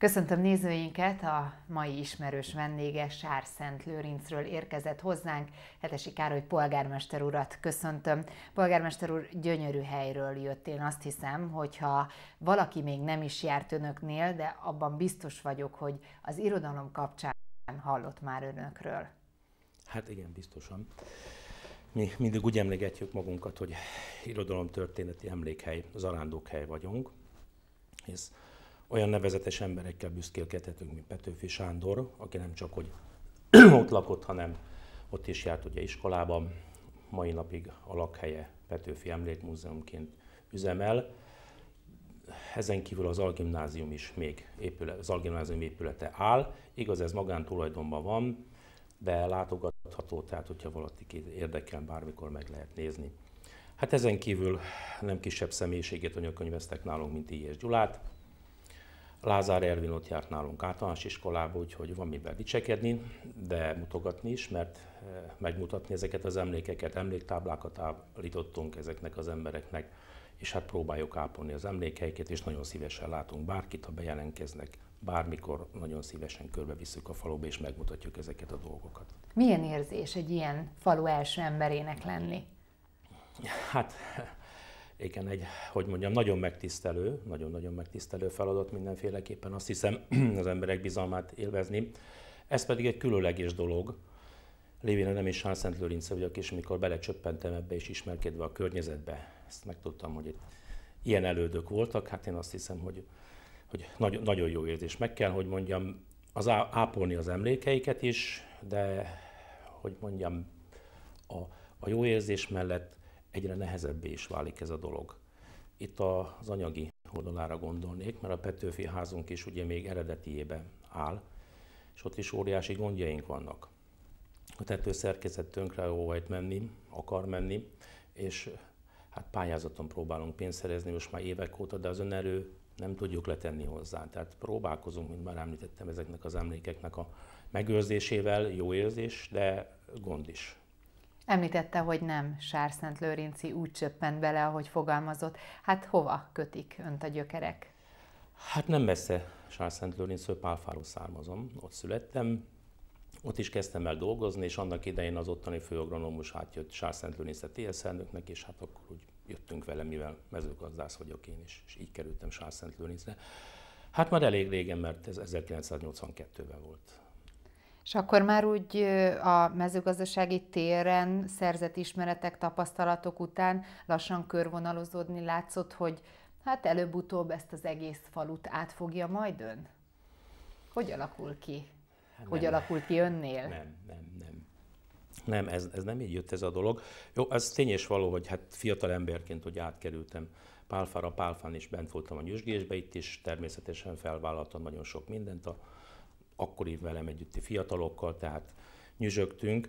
Köszöntöm nézőinket, a mai ismerős vendége Sár Szent Lőrincről érkezett hozzánk. Hetesi Károly polgármester urat köszöntöm. Polgármester úr, gyönyörű helyről jött, én azt hiszem, hogyha valaki még nem is járt önöknél, de abban biztos vagyok, hogy az irodalom kapcsán hallott már önökről. Hát igen, biztosan. Mi mindig úgy emlegetjük magunkat, hogy irodalom történeti emlékhely, hely vagyunk, Ez olyan nevezetes emberekkel büszkélkedhetünk, mint Petőfi Sándor, aki nem csak hogy ott lakott, hanem ott is járt ugye iskolában, mai napig a lakhelye Petőfi Emlékmúzeumként üzemel. Ezen kívül az algimnázium is még épület, az algimnázium épülete áll. Igaz, ez magántulajdonban van, de látogatható, tehát hogyha valaki érdekel, bármikor meg lehet nézni. Hát ezen kívül nem kisebb személyiségét anyakönyveztek nálunk, mint Ilyes Gyulát, Lázár Ervin ott járt nálunk általános iskolába, úgyhogy van miben dicsekedni, de mutogatni is, mert eh, megmutatni ezeket az emlékeket, emléktáblákat állítottunk ezeknek az embereknek, és hát próbáljuk ápolni az emlékeiket, és nagyon szívesen látunk bárkit, ha bejelentkeznek, bármikor nagyon szívesen körbevisszük a faluba, és megmutatjuk ezeket a dolgokat. Milyen érzés egy ilyen falu első emberének lenni? Hát igen, egy, hogy mondjam, nagyon megtisztelő, nagyon-nagyon megtisztelő feladat mindenféleképpen, azt hiszem az emberek bizalmát élvezni. Ez pedig egy különleges dolog, lévén nem is Hán Szent Lőrince vagyok, és amikor belecsöppentem ebbe és ismerkedve a környezetbe, ezt megtudtam, hogy itt ilyen elődök voltak, hát én azt hiszem, hogy, hogy nagyon, nagyon jó érzés. Meg kell, hogy mondjam, az ápolni az emlékeiket is, de hogy mondjam, a, a jó érzés mellett egyre nehezebbé is válik ez a dolog. Itt az anyagi oldalára gondolnék, mert a Petőfi házunk is ugye még eredetiébe áll, és ott is óriási gondjaink vannak. A szerkezet tönkre óvajt menni, akar menni, és hát pályázaton próbálunk pénzt szerezni most már évek óta, de az önerő nem tudjuk letenni hozzá. Tehát próbálkozunk, mint már említettem, ezeknek az emlékeknek a megőrzésével, jó érzés, de gond is. Említette, hogy nem Sárszent Lőrinci úgy csöppent bele, ahogy fogalmazott. Hát hova kötik önt a gyökerek? Hát nem messze Sárszent Lőrincről Pálfáról származom, ott születtem, ott is kezdtem el dolgozni, és annak idején az ottani főagronómus átjött Sárszent Lőrince TSZ elnöknek, és hát akkor úgy jöttünk vele, mivel mezőgazdász vagyok én is, és így kerültem Sárszent Lőrincre. Hát már elég régen, mert ez 1982-ben volt és akkor már úgy a mezőgazdasági téren szerzett ismeretek, tapasztalatok után lassan körvonalozódni látszott, hogy hát előbb-utóbb ezt az egész falut átfogja majd ön? Hogy alakul ki? Hát hogy nem. alakult ki önnél? Nem, nem, nem. Nem, ez, ez nem így jött ez a dolog. Jó, az tény és való, hogy hát fiatal emberként, hogy átkerültem Pálfára, Pálfán is bent voltam a nyüzsgésbe, itt is természetesen felvállaltam nagyon sok mindent a akkor akkori velem együtti fiatalokkal, tehát nyüzsögtünk.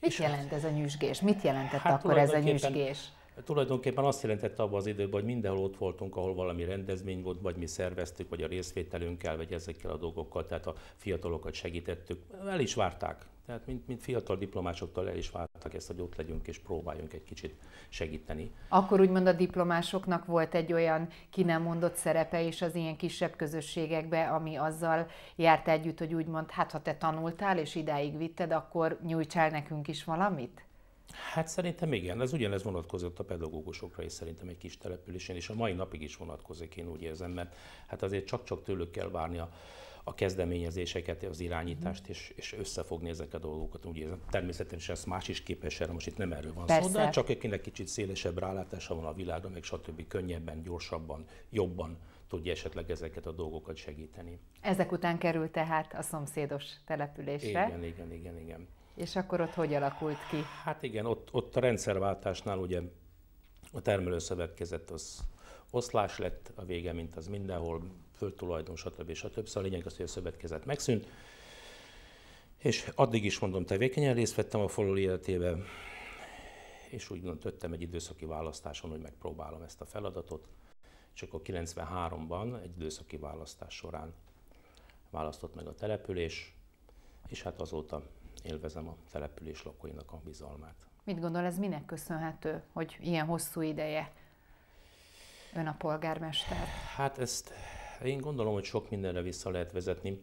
Mit és jelent hát- ez a nyüzsgés? Mit jelentett hát akkor ez a nyüzsgés? Tulajdonképpen azt jelentette abban az időben, hogy mindenhol ott voltunk, ahol valami rendezvény volt, vagy mi szerveztük, vagy a részvételünkkel, vagy ezekkel a dolgokkal, tehát a fiatalokat segítettük. El is várták tehát mint, mint fiatal diplomásoktól el is váltak ezt, hogy ott legyünk és próbáljunk egy kicsit segíteni. Akkor úgymond a diplomásoknak volt egy olyan ki nem mondott szerepe és az ilyen kisebb közösségekbe, ami azzal járt együtt, hogy úgymond, hát ha te tanultál és idáig vitted, akkor nyújtsál nekünk is valamit? Hát szerintem igen, ez ugyanez vonatkozott a pedagógusokra is szerintem egy kis településen, és a mai napig is vonatkozik, én úgy érzem, mert hát azért csak-csak tőlük kell várni a a kezdeményezéseket, az irányítást, és, és összefogni ezeket a dolgokat. Úgy érzem, természetesen ezt más is képes erre, most itt nem erről van Persze. szó, de csak akinek kicsit szélesebb rálátása van a világra, meg stb. könnyebben, gyorsabban, jobban tudja esetleg ezeket a dolgokat segíteni. Ezek után került tehát a szomszédos településre. Igen, igen, igen, igen. És akkor ott hogy alakult ki? Hát igen, ott, ott a rendszerváltásnál ugye a termelőszövetkezet az oszlás lett a vége, mint az mindenhol, földtulajdon, stb. stb. Szóval lényeg az, hogy a szövetkezet megszűnt, és addig is mondom, tevékenyen részt vettem a falu életébe, és úgy döntöttem egy időszaki választáson, hogy megpróbálom ezt a feladatot, és akkor 93-ban egy időszaki választás során választott meg a település, és hát azóta élvezem a település lakóinak a bizalmát. Mit gondol, ez minek köszönhető, hogy ilyen hosszú ideje ön a polgármester? Hát ezt Hát én gondolom, hogy sok mindenre vissza lehet vezetni.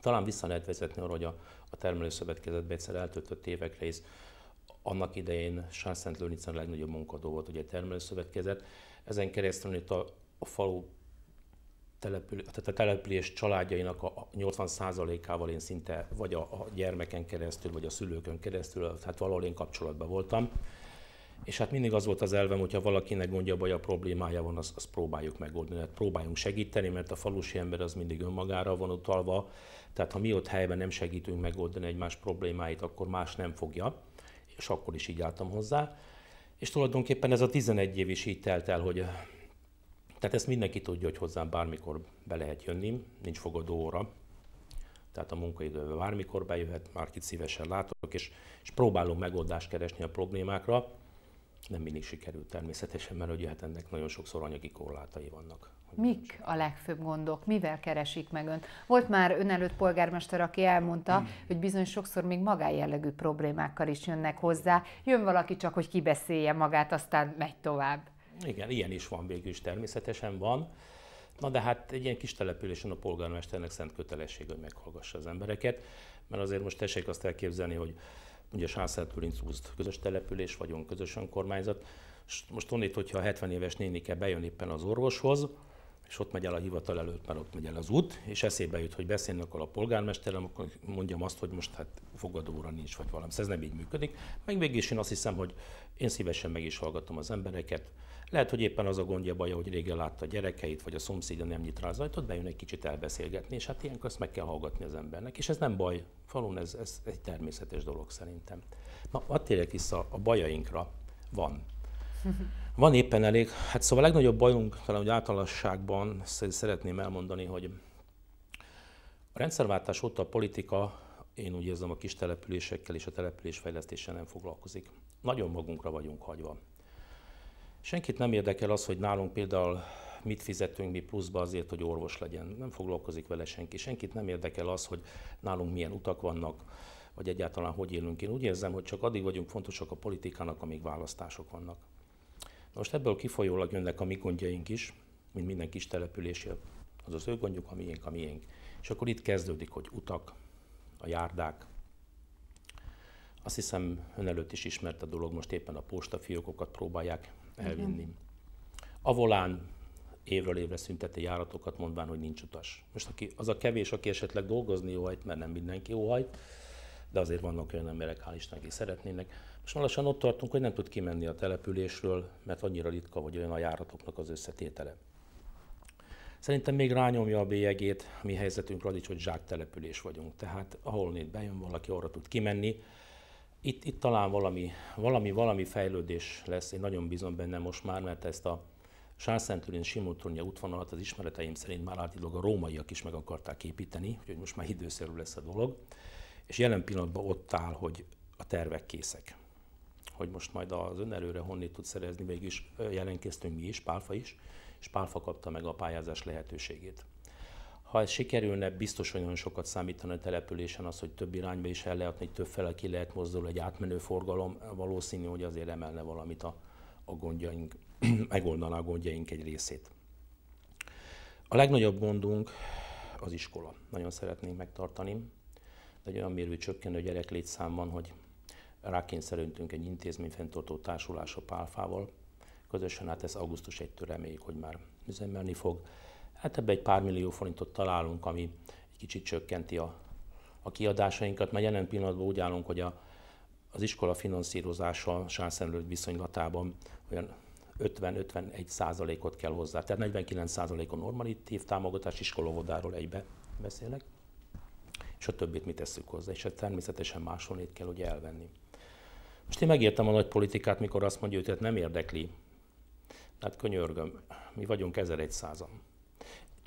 Talán vissza lehet vezetni arra, hogy a, a termelőszövetkezetbe egyszer eltöltött évekre is annak idején Sárszent Lőnicen a legnagyobb munkadó volt, ugye egy termelőszövetkezet. Ezen keresztül itt a, a falu települ, tehát a település családjainak a 80%-ával én szinte vagy a, a gyermeken keresztül, vagy a szülőkön keresztül, tehát valahol én kapcsolatban voltam. És hát mindig az volt az elvem, hogyha valakinek gondja, baj a problémája van, azt, azt próbáljuk megoldani. Hát próbáljunk segíteni, mert a falusi ember az mindig önmagára van utalva, tehát ha mi ott helyben nem segítünk megoldani egymás problémáit, akkor más nem fogja, és akkor is így álltam hozzá. És tulajdonképpen ez a 11 év is így telt el, hogy tehát ezt mindenki tudja, hogy hozzám bármikor be lehet jönni, nincs fogadó óra, tehát a munkaidőben bármikor bejöhet, már kit szívesen látok, és, és próbálom megoldást keresni a problémákra. Nem mindig sikerült természetesen, mert ugye hát ennek nagyon sokszor anyagi korlátai vannak. Mik a legfőbb gondok? Mivel keresik meg önt? Volt már ön előtt polgármester, aki elmondta, mm. hogy bizony sokszor még magájellegű problémákkal is jönnek hozzá. Jön valaki csak, hogy kibeszélje magát, aztán megy tovább. Igen, ilyen is van végül is, természetesen van. Na de hát egy ilyen kis településen a polgármesternek szent kötelesség, hogy meghallgassa az embereket, mert azért most tessék azt elképzelni, hogy ugye Sászert Gőrincúzd közös település vagyunk, közös önkormányzat, és most onnét, hogyha a 70 éves kell bejön éppen az orvoshoz, és ott megy el a hivatal előtt, mert ott megy el az út, és eszébe jut, hogy beszélni akar a polgármesterem, akkor mondjam azt, hogy most hát fogadóra nincs, vagy valami. Ez nem így működik. Meg végig is én azt hiszem, hogy én szívesen meg is hallgatom az embereket, lehet, hogy éppen az a gondja baj, hogy régen látta a gyerekeit, vagy a szomszédja nem nyit rá az ajtót, bejön egy kicsit elbeszélgetni, és hát ilyenkor ezt meg kell hallgatni az embernek, és ez nem baj, falun ez, ez egy természetes dolog szerintem. Na, hadd térjek vissza a bajainkra, van. Van éppen elég, hát szóval a legnagyobb bajunk talán, hogy általasságban szeretném elmondani, hogy a rendszerváltás óta a politika, én úgy érzem, a kis településekkel és a településfejlesztéssel nem foglalkozik. Nagyon magunkra vagyunk hagyva. Senkit nem érdekel az, hogy nálunk például mit fizetünk mi pluszba azért, hogy orvos legyen. Nem foglalkozik vele senki. Senkit nem érdekel az, hogy nálunk milyen utak vannak, vagy egyáltalán hogy élünk. Én úgy érzem, hogy csak addig vagyunk fontosak a politikának, amíg választások vannak. Na most ebből kifolyólag jönnek a mi gondjaink is, mint minden kis településé. Az az ő gondjuk, a miénk, a miénk. És akkor itt kezdődik, hogy utak, a járdák, azt hiszem ön előtt is ismert a dolog, most éppen a postafiókokat próbálják elvinni. A volán évről évre szünteti járatokat, mondván, hogy nincs utas. Most aki, az a kevés, aki esetleg dolgozni óhajt, mert nem mindenki óhajt, de azért vannak olyan emberek, hál' Isten, akik szeretnének. Most már lassan ott tartunk, hogy nem tud kimenni a településről, mert annyira ritka, hogy olyan a járatoknak az összetétele. Szerintem még rányomja a bélyegét, mi helyzetünk Radics, hogy zsák település vagyunk. Tehát ahol itt bejön valaki, arra tud kimenni, itt, itt talán valami, valami, valami fejlődés lesz, én nagyon bízom benne most már, mert ezt a Sászentülén Simulturnia útvonalat az ismereteim szerint már állítólag a rómaiak is meg akarták építeni, úgyhogy most már időszerű lesz a dolog, és jelen pillanatban ott áll, hogy a tervek készek. Hogy most majd az önerőre honnét tud szerezni, mégis jelenkeztünk mi is, Pálfa is, és Pálfa kapta meg a pályázás lehetőségét. Ha ez sikerülne, biztos, hogy nagyon sokat számítana a településen az, hogy több irányba is el lehet, hogy több fele ki lehet mozdulni, egy átmenő forgalom, valószínű, hogy azért emelne valamit a, a gondjaink, megoldaná a gondjaink egy részét. A legnagyobb gondunk az iskola. Nagyon szeretnénk megtartani, de egy olyan mérvű csökkenő gyerek létszámban, hogy rákényszerültünk egy intézmény fenntartó társulás a Pálfával. Közösen hát ez augusztus 1-től reméljük, hogy már üzemelni fog. Hát ebbe egy pár millió forintot találunk, ami egy kicsit csökkenti a, a kiadásainkat, mert jelen pillanatban úgy állunk, hogy a, az iskola finanszírozása sánszenlőtt viszonylatában olyan 50-51 százalékot kell hozzá. Tehát 49 százalék a normalitív támogatás, iskolovodáról egybe beszélek, és a többit mi tesszük hozzá, és hát természetesen máshonnét kell ugye elvenni. Most én megértem a nagy politikát, mikor azt mondja, hogy nem érdekli. Tehát könyörgöm, mi vagyunk 1100-an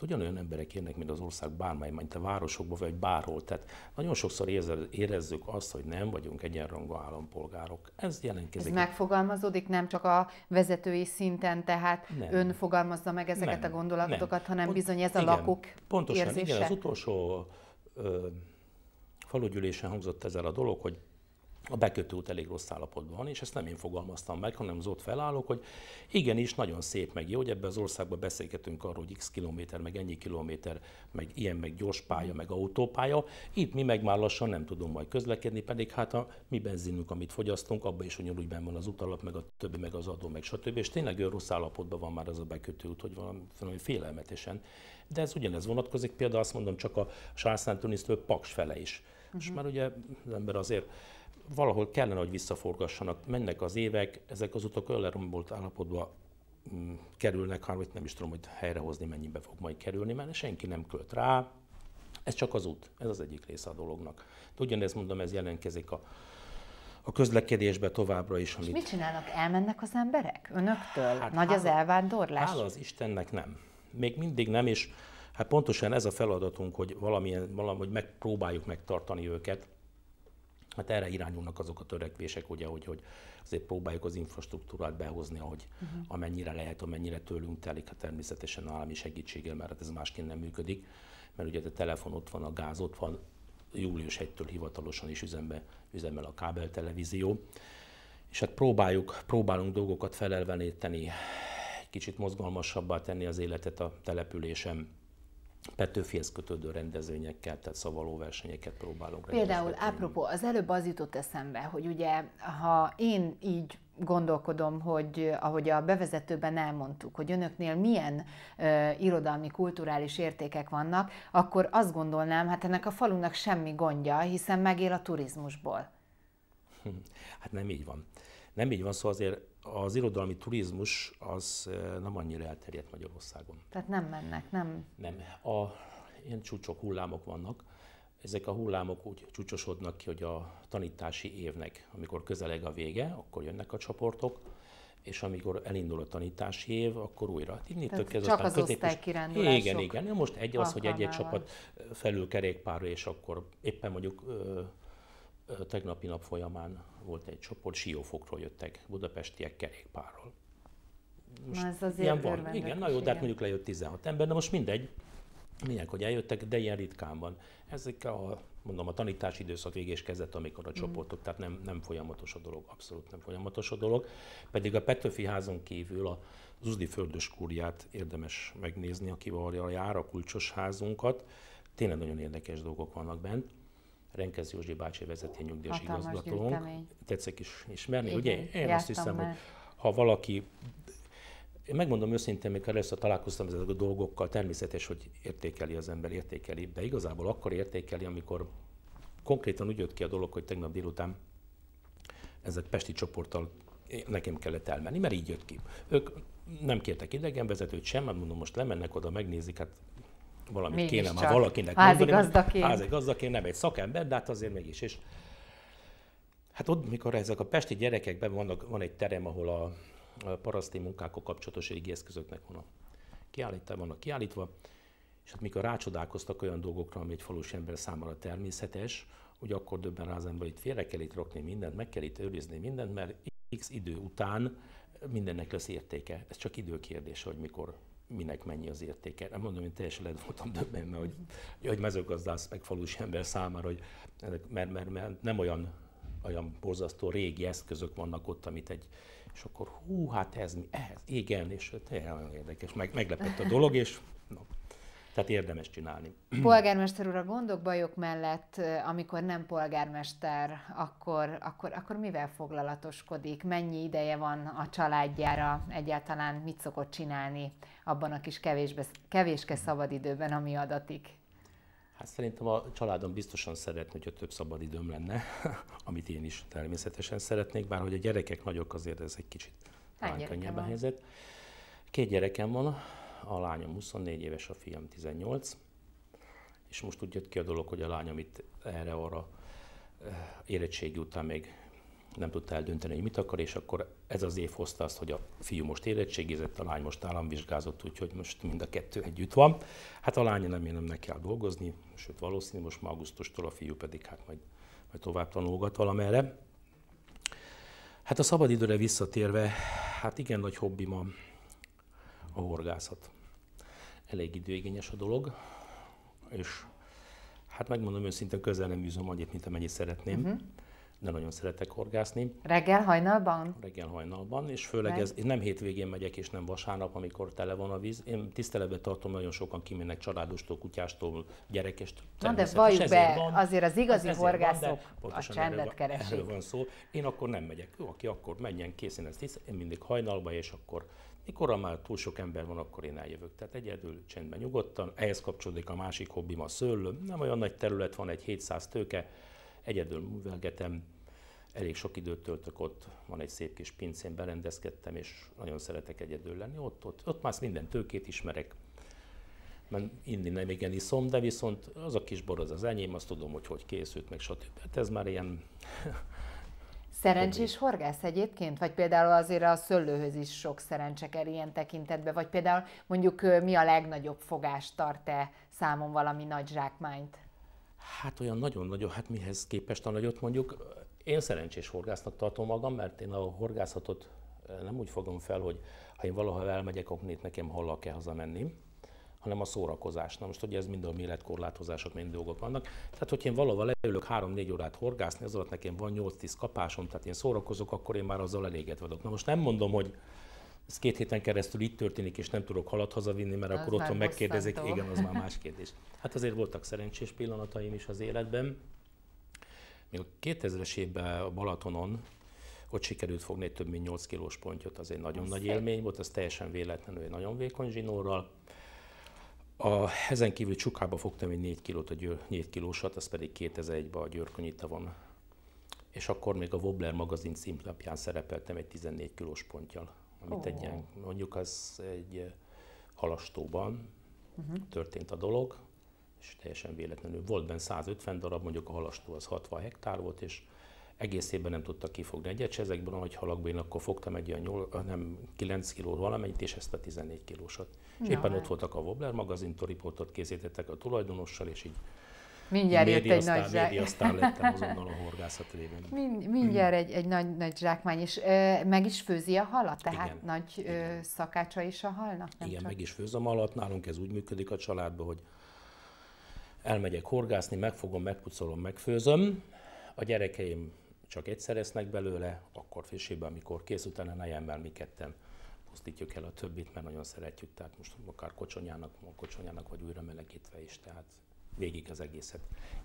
ugyanolyan emberek érnek, mint az ország bármely, mint a városokban vagy bárhol. Tehát nagyon sokszor érezzük azt, hogy nem vagyunk egyenrangú állampolgárok. Ez jelentkezik. Ez megfogalmazódik nem csak a vezetői szinten, tehát nem. ön fogalmazza meg ezeket nem. a gondolatokat, nem. hanem Pont, bizony ez a igen, lakók Pontosan, érzése. igen, az utolsó ö, falugyűlésen hangzott ezzel a dolog, hogy a út elég rossz állapotban van, és ezt nem én fogalmaztam meg, hanem az ott felállok, hogy igenis, nagyon szép, meg jó, hogy ebben az országban beszélgetünk arról, hogy x kilométer, meg ennyi kilométer, meg ilyen, meg gyors pálya, meg autópálya. Itt mi meg már lassan nem tudunk majd közlekedni, pedig hát a mi benzinünk, amit fogyasztunk, abban is ugyanúgy benn van az utalap, meg a többi, meg az adó, meg stb. És tényleg olyan rossz állapotban van már az a út, hogy valami, valami félelmetesen. De ez ugyanez vonatkozik, például azt mondom, csak a Sászán Tunisztől Paks fele is. Uh-huh. És mhm. már ugye az ember azért valahol kellene, hogy visszaforgassanak. Mennek az évek, ezek az utak olyan lerombolt állapotba mm, kerülnek, amit nem is tudom, hogy helyrehozni mennyibe fog majd kerülni, mert senki nem költ rá. Ez csak az út, ez az egyik része a dolognak. De ugyanezt mondom, ez jelentkezik a, a közlekedésbe továbbra is. Amit... És mit csinálnak? Elmennek az emberek? Önöktől? Hát Nagy hála, az elvándorlás? Hála az Istennek nem. Még mindig nem, és hát pontosan ez a feladatunk, hogy valamilyen, hogy megpróbáljuk megtartani őket mert erre irányulnak azok a törekvések, ugye, hogy, hogy azért próbáljuk az infrastruktúrát behozni, ahogy uh-huh. amennyire lehet, amennyire tőlünk telik, hát természetesen állami segítséggel, mert hát ez másként nem működik, mert ugye a telefon ott van, a gáz ott van, július 1-től hivatalosan is üzembe, üzemel a kábeltelevízió, és hát próbáljuk, próbálunk dolgokat felelveníteni, kicsit mozgalmasabbá tenni az életet a településen. Petőfihez kötődő rendezvényekkel, tehát szavaló versenyeket próbálunk Például, apropó, az előbb az jutott eszembe, hogy ugye, ha én így gondolkodom, hogy ahogy a bevezetőben elmondtuk, hogy önöknél milyen ö, irodalmi, kulturális értékek vannak, akkor azt gondolnám, hát ennek a falunak semmi gondja, hiszen megél a turizmusból. Hát nem így van. Nem így van, szóval azért az irodalmi turizmus az nem annyira elterjedt Magyarországon. Tehát nem mennek, nem? Nem. A, ilyen csúcsok, hullámok vannak. Ezek a hullámok úgy csúcsosodnak ki, hogy a tanítási évnek, amikor közeleg a vége, akkor jönnek a csoportok, és amikor elindul a tanítási év, akkor újra. Innentől csak az osztálykirándulások. Igen, igen. Most egy az, hogy egy-egy csapat felül kerékpárra, és akkor éppen mondjuk tegnapi nap folyamán volt egy csoport, Siófokról jöttek, budapestiek kerékpárról. Most Na ez azért ilyen van. Igen, na jó, de hát mondjuk lejött 16 ember, de most mindegy. milyen, hogy eljöttek, de ilyen ritkán van. Ezek a, mondom, a tanítási időszak végés kezdett, amikor a mhm. csoportok, mm. tehát nem, nem folyamatos a dolog, abszolút nem folyamatos a dolog. Pedig a Petőfi házon kívül a Zuzdi Földös kúriát érdemes megnézni, aki arra jár, a kulcsos házunkat. Tényleg nagyon érdekes dolgok vannak bent. Renkez Józsi bácsi vezeti a nyugdíjas Hatalmas igazgatónk. Gyűjtemény. Tetszik is ismerni, Igen, ugye? Én Jártam azt hiszem, el. hogy ha valaki én megmondom őszintén, amikor először találkoztam ezekkel a dolgokkal, természetes, hogy értékeli az ember, értékeli, de igazából akkor értékeli, amikor konkrétan úgy jött ki a dolog, hogy tegnap délután egy pesti csoporttal nekem kellett elmenni, mert így jött ki. Ők nem kértek idegenvezetőt sem, mert mondom, most lemennek oda, megnézik, hát valamit Mégis kéne már valakinek házi mondani. Házigazdaként. Házi nem egy szakember, de hát azért mégis. És hát ott, mikor ezek a pesti gyerekekben vannak, van egy terem, ahol a, paraszti munkákkal kapcsolatos égi eszközöknek van a kiállítva, vannak kiállítva, és hát mikor rácsodálkoztak olyan dolgokra, ami egy falusi ember számára természetes, hogy akkor döbben rá az ember, hogy félre kell itt rakni mindent, meg kell itt őrizni mindent, mert x idő után mindennek lesz értéke. Ez csak időkérdés, hogy mikor minek mennyi az értéke. Nem mondom, hogy teljesen lehet voltam döbbenve, hogy, hogy mezőgazdász meg falusi ember számára, hogy, mert, mert, mert nem olyan olyan borzasztó régi eszközök vannak ott, amit egy, és akkor hú, hát ez mi, ez, igen, és nagyon érdekes, meg, meglepett a dolog, és na, tehát érdemes csinálni. Polgármester úr, a gondok, bajok mellett, amikor nem polgármester, akkor, akkor, akkor mivel foglalatoskodik? Mennyi ideje van a családjára? Egyáltalán mit szokott csinálni abban a kis kevésbe, kevéske szabadidőben, ami adatik? Hát szerintem a családom biztosan szeretne, hogyha több szabadidőm lenne, amit én is természetesen szeretnék, bár hogy a gyerekek nagyok, azért ez egy kicsit talán hát könnyebb a helyzet. Két gyerekem van, a lányom 24 éves, a fiam 18, és most úgy jött ki a dolog, hogy a lányom itt erre-arra eh, érettségi után még nem tudta eldönteni, hogy mit akar, és akkor ez az év hozta azt, hogy a fiú most érettségizett, a lány most államvizsgázott, úgyhogy most mind a kettő együtt van. Hát a lány nem, én nem neki kell dolgozni, sőt valószínű, most már augusztustól a fiú pedig hát majd, majd tovább tanulgat valamerre. Hát a szabadidőre visszatérve, hát igen nagy hobbim a a horgászat. Elég időigényes a dolog, és hát megmondom őszintén, közel nem űzöm annyit, mint amennyit szeretném. Uh-huh nem nagyon szeretek horgászni. Reggel hajnalban? Reggel hajnalban, és főleg ez, én nem hétvégén megyek, és nem vasárnap, amikor tele van a víz. Én tiszteletbe tartom, nagyon sokan kimennek családostól, kutyástól, gyerekest. Na de valljuk be, van, azért az hát igazi az horgászok van, a csendet keresik. Erről van szó. Én akkor nem megyek. Jó, aki akkor menjen, készen ezt hisz, én mindig hajnalban, és akkor mikor már túl sok ember van, akkor én eljövök. Tehát egyedül, csendben, nyugodtan. Ehhez kapcsolódik a másik hobbim, a szőlő. Nem olyan nagy terület van, egy 700 tőke, Egyedül művelgetem, elég sok időt töltök ott, van egy szép kis pincén, berendezkedtem, és nagyon szeretek egyedül lenni. Ott, ott, ott már minden tőkét ismerek, mert inni nem igen iszom, de viszont az a kis bor az az enyém, azt tudom, hogy hogy készült, meg stb. Hát ez már ilyen... Szerencsés horgász egyébként? Vagy például azért a szöllőhöz is sok szerencse kell ilyen tekintetben? Vagy például mondjuk mi a legnagyobb fogást tart-e számon valami nagy zsákmányt? Hát olyan nagyon-nagyon, hát mihez képest a nagyot mondjuk. Én szerencsés horgásznak tartom magam, mert én a horgászatot eh, nem úgy fogom fel, hogy ha én valaha elmegyek, akkor itt nekem hallal kell hazamenni, hanem a szórakozás. Na most ugye ez mind a életkorlátozások, mind dolgok vannak. Tehát, hogy én valahol leülök 3-4 órát horgászni, az alatt nekem van 8-10 kapásom, tehát én szórakozok, akkor én már azzal elégedve vagyok. Na most nem mondom, hogy ez két héten keresztül itt történik, és nem tudok halat hazavinni, mert az akkor otthon megkérdezik, igen, az már más kérdés. Hát azért voltak szerencsés pillanataim is az életben. Még a 2000-es évben a Balatonon, ott sikerült fogni egy több mint 8 kilós pontyot, az egy nagyon az nagy szép. élmény volt, az teljesen véletlenül egy nagyon vékony zsinórral. A, ezen kívül csukába fogtam egy 4 kilót, a győr, 4 kilósat, az pedig 2001-ben a Győrkonyita van. És akkor még a Wobbler magazin címlapján szerepeltem egy 14 kilós pontjal amit oh. egy ilyen, mondjuk az egy eh, halastóban uh-huh. történt a dolog, és teljesen véletlenül volt benne 150 darab, mondjuk a halastó az 60 hektár volt, és egész évben nem tudtak kifogni egyet, és ezekből a nagy halakból én akkor fogtam egy olyan 8, eh, nem, 9 kiló valamennyit, és ezt a 14 kilósat. És éppen ott hát. voltak a Wobbler magazintól, riportot készítettek a tulajdonossal, és így Mindjárt jött egy nagy zsák. Médiasztár lettem azonnal a horgászat lévén. Mind, mindjárt mm. egy, egy nagy, nagy zsákmány, és ö, meg is főzi a halat, tehát igen, nagy ö, szakácsa is a halnak? Nem igen, csak... meg is főzöm a halat. Nálunk ez úgy működik a családban, hogy elmegyek horgászni, megfogom, megpucolom, megfőzöm. A gyerekeim csak egyszer esznek belőle, akkor fésében, amikor kész, utána nejemmel mi ketten pusztítjuk el a többit, mert nagyon szeretjük, tehát most akár kocsonyának, kocsonyának vagy újra melegítve is, tehát végig az egészet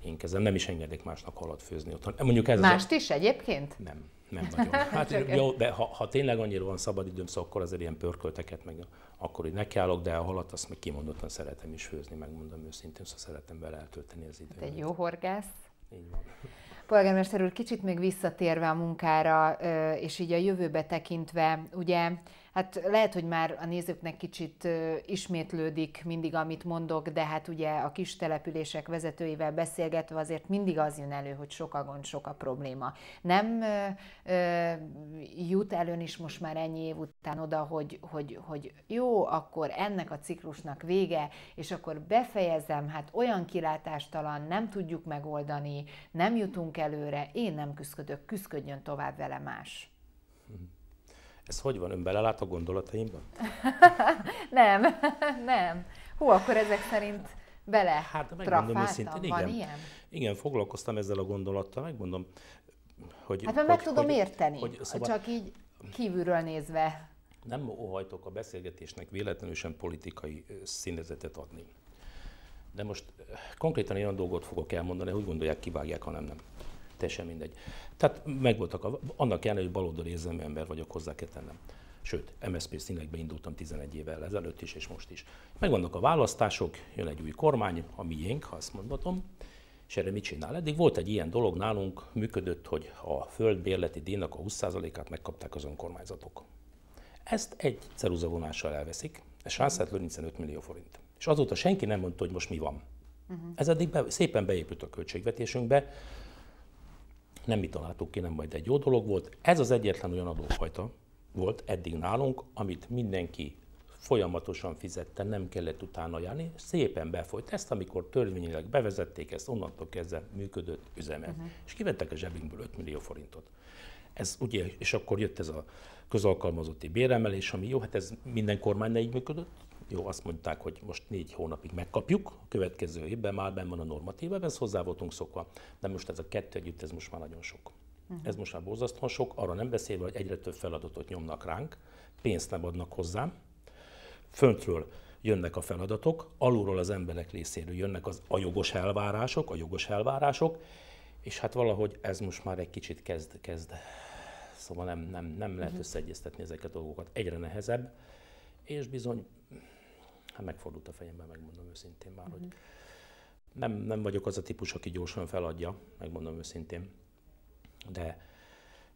én kezem. Nem is engedek másnak halat főzni otthon. Mondjuk ez Mást az... is egyébként? Nem, nem nagyon. Hát, hát jó, de ha, ha tényleg annyira van szabadidőm, szóval akkor azért ilyen pörkölteket, meg akkor így nekiállok, de a halat azt meg kimondottan szeretem is főzni, megmondom őszintén, szóval szeretem vele eltölteni az időt. Hát egy jó horgász. Így van. Polgármester úr, kicsit még visszatérve a munkára, és így a jövőbe tekintve, ugye Hát lehet, hogy már a nézőknek kicsit ismétlődik mindig, amit mondok, de hát ugye a kis települések vezetőivel beszélgetve azért mindig az jön elő, hogy sok a gond, sok a probléma. Nem ö, ö, jut előn is most már ennyi év után oda, hogy, hogy, hogy jó, akkor ennek a ciklusnak vége, és akkor befejezem, hát olyan kilátástalan, nem tudjuk megoldani, nem jutunk előre, én nem küszködök, küszködjön tovább vele más. Ez hogy van? Ön belelát a gondolataimba? nem, nem. Hú, akkor ezek szerint bele Hát megmondom őszintén, igen. ilyen? Igen, foglalkoztam ezzel a gondolattal, megmondom, hogy... Hát mert meg tudom hogy, érteni, hogy, szóval, csak így kívülről nézve. Nem óhajtok a beszélgetésnek véletlenül sem politikai színezetet adni. De most konkrétan olyan dolgot fogok elmondani, hogy gondolják, kivágják, hanem nem, nem teljesen mindegy. Tehát megvoltak, a, annak ellenére, hogy baloldali érzelmű ember vagyok, hozzá kell tennem. Sőt, MSZP színekbe indultam 11 évvel ezelőtt is, és most is. Megvannak a választások, jön egy új kormány, a miénk, ha azt mondhatom, és erre mit csinál? Eddig volt egy ilyen dolog nálunk, működött, hogy a földbérleti díjnak a 20%-át megkapták az önkormányzatok. Ezt egy ceruzavonással elveszik, és 175 millió forint. És azóta senki nem mondta, hogy most mi van. Uh-huh. Ez eddig be, szépen beépült a költségvetésünkbe, nem mi találtuk ki, nem majd egy jó dolog volt. Ez az egyetlen olyan adófajta volt eddig nálunk, amit mindenki folyamatosan fizette, nem kellett utána járni, szépen befolyt ezt, amikor törvényileg bevezették ezt, onnantól kezdve működött üzeme. Uh-huh. És kivettek a zsebünkből 5 millió forintot. Ez ugye, és akkor jött ez a közalkalmazotti béremelés, ami jó, hát ez minden kormány így működött, jó, azt mondták, hogy most négy hónapig megkapjuk, a következő évben már benn van a normatíva, ez hozzá voltunk szokva. De most ez a kettő együtt, ez most már nagyon sok. Uh-huh. Ez most már borzasztóan sok, arra nem beszélve, hogy egyre több feladatot nyomnak ránk, pénzt nem adnak hozzám, föntről jönnek a feladatok, alulról az emberek részéről jönnek az, a jogos elvárások, a jogos elvárások, és hát valahogy ez most már egy kicsit kezd, kezd. Szóval nem, nem, nem lehet uh-huh. összeegyeztetni ezeket a dolgokat. Egyre nehezebb, és bizony hát megfordult a fejemben, megmondom őszintén már, uh-huh. hogy nem, nem vagyok az a típus, aki gyorsan feladja, megmondom őszintén. De,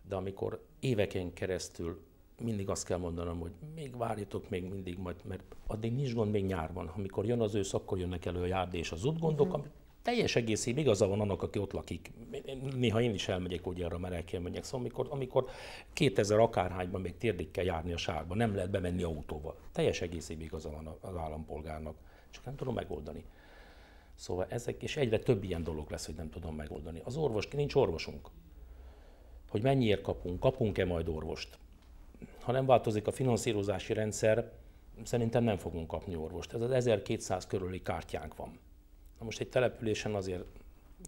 de amikor éveken keresztül mindig azt kell mondanom, hogy még várjatok még mindig majd, mert addig nincs gond még nyárban. Amikor jön az ősz, akkor jönnek elő a járdé és az útgondok, uh-huh. amit teljes egészében igaza van annak, aki ott lakik. Néha én is elmegyek, hogy arra már el kell menjek. Szóval amikor, amikor 2000 akárhányban még térdig kell járni a sárba, nem lehet bemenni autóval. Teljes egészében igaza van az állampolgárnak. Csak nem tudom megoldani. Szóval ezek, és egyre több ilyen dolog lesz, hogy nem tudom megoldani. Az orvos, nincs orvosunk. Hogy mennyiért kapunk, kapunk-e majd orvost. Ha nem változik a finanszírozási rendszer, szerintem nem fogunk kapni orvost. Ez az 1200 körüli kártyánk van Na most egy településen azért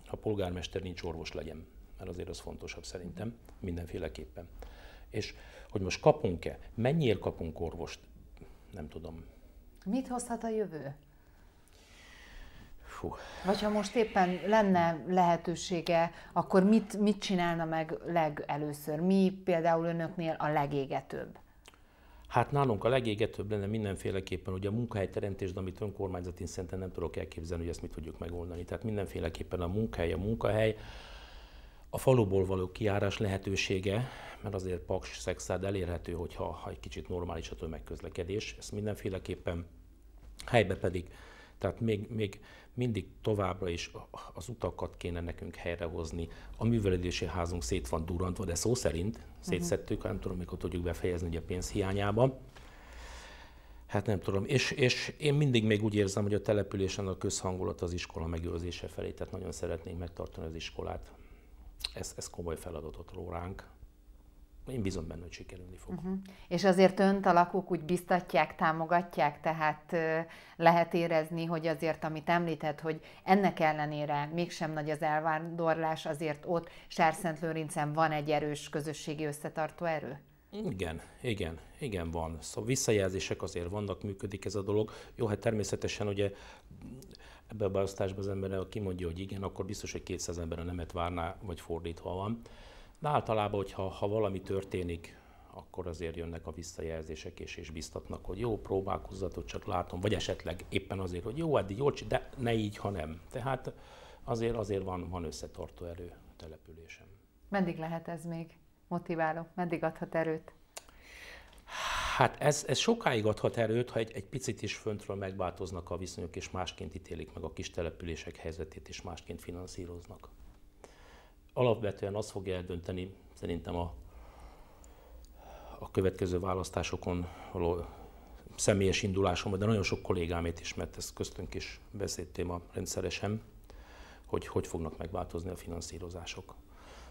ha polgármester nincs orvos legyen, mert azért az fontosabb szerintem mindenféleképpen. És hogy most kapunk-e, mennyiért kapunk orvost, nem tudom. Mit hozhat a jövő? Fú. Vagy ha most éppen lenne lehetősége, akkor mit, mit csinálna meg legelőször? Mi például önöknél a legégetőbb? Hát nálunk a legégetőbb lenne mindenféleképpen, hogy a munkahelyteremtés, amit önkormányzatin szinten nem tudok elképzelni, hogy ezt mit tudjuk megoldani. Tehát mindenféleképpen a munkahely, a munkahely, a faluból való kiárás lehetősége, mert azért Paks szexád elérhető, hogyha ha egy kicsit normális a tömegközlekedés, ezt mindenféleképpen helybe pedig tehát még, még mindig továbbra is az utakat kéne nekünk helyrehozni. A művelődési házunk szét van durantva, de szó szerint szétszettük, uh-huh. nem tudom, mikor tudjuk befejezni ugye pénz hiányában. Hát nem tudom, és, és én mindig még úgy érzem, hogy a településen a közhangulat az iskola megőrzése felé, tehát nagyon szeretnénk megtartani az iskolát. Ez, ez komoly feladatot ró ránk, én bízom benne, hogy sikerülni fog. Uh-huh. És azért önt a lakók úgy biztatják, támogatják, tehát lehet érezni, hogy azért, amit említett, hogy ennek ellenére mégsem nagy az elvándorlás, azért ott Sárszentlőrincen van egy erős közösségi összetartó erő? Igen, igen, igen van. Szóval visszajelzések azért vannak, működik ez a dolog. Jó, hát természetesen ugye ebbe a beosztásban az ember, aki mondja, hogy igen, akkor biztos, hogy 200 ember a nemet várná, vagy fordítva van. De általában, hogyha ha valami történik, akkor azért jönnek a visszajelzések és, és biztatnak, hogy jó, próbálkozzatok, csak látom, vagy esetleg éppen azért, hogy jó, eddig jól de ne így, ha nem. Tehát azért, azért van, van összetartó erő a településen. Meddig lehet ez még motiváló? Meddig adhat erőt? Hát ez, ez sokáig adhat erőt, ha egy, egy picit is föntről megváltoznak a viszonyok, és másként ítélik meg a kis települések helyzetét, és másként finanszíroznak alapvetően az fogja eldönteni szerintem a, a következő választásokon való személyes indulásom, de nagyon sok kollégámét is, mert ez köztünk is a rendszeresen, hogy hogy fognak megváltozni a finanszírozások.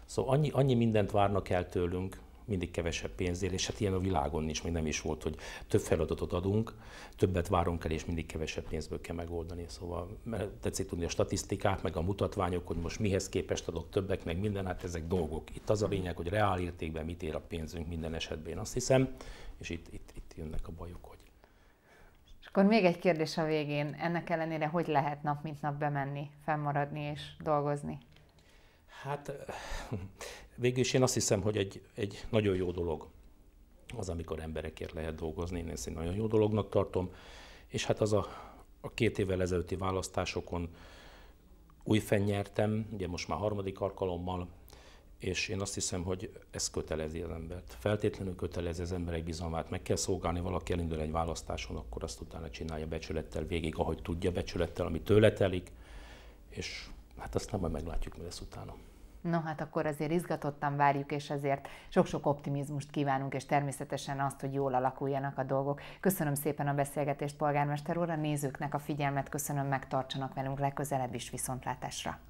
Szóval annyi, annyi mindent várnak el tőlünk, mindig kevesebb pénzért, és hát ilyen a világon is, még nem is volt, hogy több feladatot adunk, többet várunk el, és mindig kevesebb pénzből kell megoldani. Szóval mert tetszik tudni a statisztikát, meg a mutatványok, hogy most mihez képest adok többek, meg minden, hát ezek dolgok. Itt az a lényeg, hogy reál értékben mit ér a pénzünk minden esetben, azt hiszem, és itt, itt, itt jönnek a bajok, hogy és akkor még egy kérdés a végén. Ennek ellenére hogy lehet nap mint nap bemenni, fennmaradni és dolgozni? Hát végül is én azt hiszem, hogy egy, egy nagyon jó dolog az, amikor emberekért lehet dolgozni. Én ezt egy nagyon jó dolognak tartom. És hát az a, a két évvel ezelőtti választásokon újfenn nyertem, ugye most már harmadik alkalommal, és én azt hiszem, hogy ez kötelezi az embert. Feltétlenül kötelezi az emberek bizalmát. Meg kell szolgálni, valaki elindul egy választáson, akkor azt utána csinálja becsülettel végig, ahogy tudja becsülettel, ami tőle telik, és hát azt nem majd meglátjuk, mi lesz utána. No hát akkor azért izgatottan várjuk, és azért sok-sok optimizmust kívánunk, és természetesen azt, hogy jól alakuljanak a dolgok. Köszönöm szépen a beszélgetést, polgármester úr, a nézőknek a figyelmet köszönöm, megtartsanak velünk legközelebb is viszontlátásra.